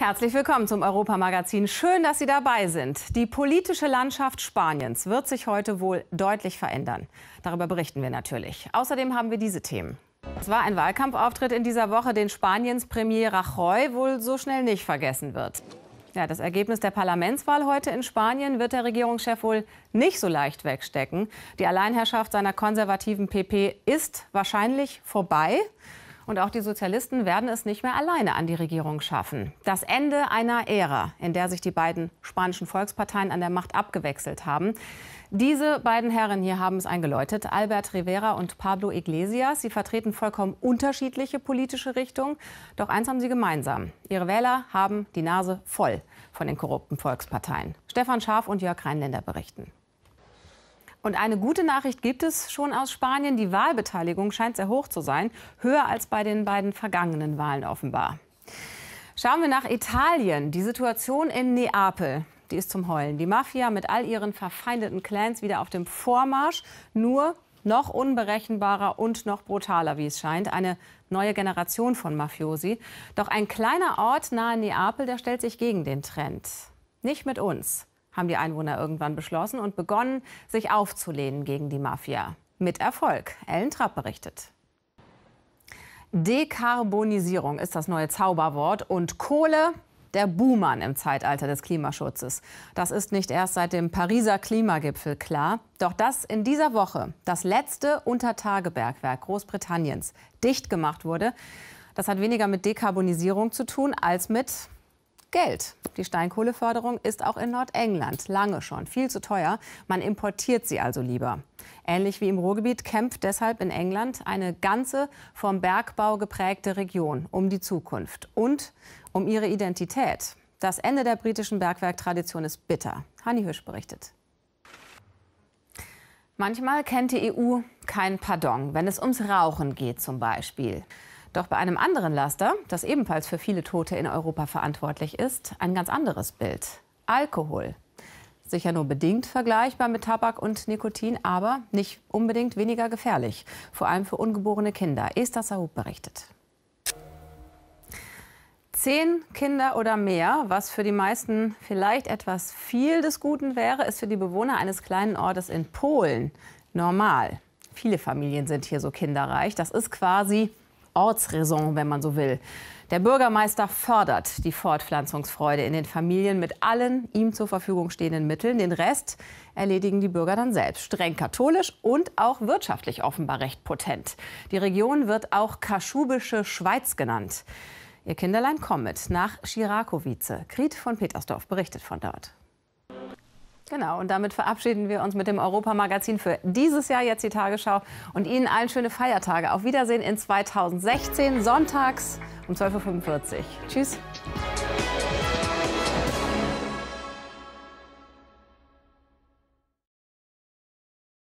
Herzlich willkommen zum Europamagazin. Schön, dass Sie dabei sind. Die politische Landschaft Spaniens wird sich heute wohl deutlich verändern. Darüber berichten wir natürlich. Außerdem haben wir diese Themen. Es war ein Wahlkampfauftritt in dieser Woche, den Spaniens Premier Rajoy wohl so schnell nicht vergessen wird. Ja, das Ergebnis der Parlamentswahl heute in Spanien wird der Regierungschef wohl nicht so leicht wegstecken. Die Alleinherrschaft seiner konservativen PP ist wahrscheinlich vorbei. Und auch die Sozialisten werden es nicht mehr alleine an die Regierung schaffen. Das Ende einer Ära, in der sich die beiden spanischen Volksparteien an der Macht abgewechselt haben. Diese beiden Herren hier haben es eingeläutet, Albert Rivera und Pablo Iglesias. Sie vertreten vollkommen unterschiedliche politische Richtungen. Doch eins haben sie gemeinsam. Ihre Wähler haben die Nase voll von den korrupten Volksparteien. Stefan Schaaf und Jörg Rheinländer berichten. Und eine gute Nachricht gibt es schon aus Spanien. Die Wahlbeteiligung scheint sehr hoch zu sein, höher als bei den beiden vergangenen Wahlen offenbar. Schauen wir nach Italien. Die Situation in Neapel die ist zum Heulen. Die Mafia mit all ihren verfeindeten Clans wieder auf dem Vormarsch, nur noch unberechenbarer und noch brutaler, wie es scheint. Eine neue Generation von Mafiosi. Doch ein kleiner Ort nahe Neapel, der stellt sich gegen den Trend. Nicht mit uns haben die Einwohner irgendwann beschlossen und begonnen, sich aufzulehnen gegen die Mafia. Mit Erfolg. Ellen Trapp berichtet. Dekarbonisierung ist das neue Zauberwort und Kohle der Buhmann im Zeitalter des Klimaschutzes. Das ist nicht erst seit dem Pariser Klimagipfel klar. Doch dass in dieser Woche das letzte Untertagebergwerk Großbritanniens dicht gemacht wurde, das hat weniger mit Dekarbonisierung zu tun als mit Geld. Die Steinkohleförderung ist auch in Nordengland lange schon viel zu teuer. Man importiert sie also lieber. Ähnlich wie im Ruhrgebiet kämpft deshalb in England eine ganze vom Bergbau geprägte Region um die Zukunft und um ihre Identität. Das Ende der britischen Bergwerktradition ist bitter. Hanni Hirsch berichtet. Manchmal kennt die EU kein Pardon, wenn es ums Rauchen geht zum Beispiel. Doch bei einem anderen Laster, das ebenfalls für viele Tote in Europa verantwortlich ist, ein ganz anderes Bild. Alkohol. Sicher nur bedingt vergleichbar mit Tabak und Nikotin, aber nicht unbedingt weniger gefährlich. Vor allem für ungeborene Kinder. Esther Sahub berichtet. Zehn Kinder oder mehr, was für die meisten vielleicht etwas viel des Guten wäre, ist für die Bewohner eines kleinen Ortes in Polen normal. Viele Familien sind hier so kinderreich. Das ist quasi Ortsraison, wenn man so will. Der Bürgermeister fördert die Fortpflanzungsfreude in den Familien mit allen ihm zur Verfügung stehenden Mitteln. Den Rest erledigen die Bürger dann selbst. Streng katholisch und auch wirtschaftlich offenbar recht potent. Die Region wird auch Kaschubische Schweiz genannt. Ihr Kinderlein kommt mit nach Schirakowice. Kriet von Petersdorf berichtet von dort. Genau, und damit verabschieden wir uns mit dem Europa-Magazin für dieses Jahr, jetzt die Tagesschau. Und Ihnen allen schöne Feiertage. Auf Wiedersehen in 2016, sonntags um 12.45 Uhr. Tschüss.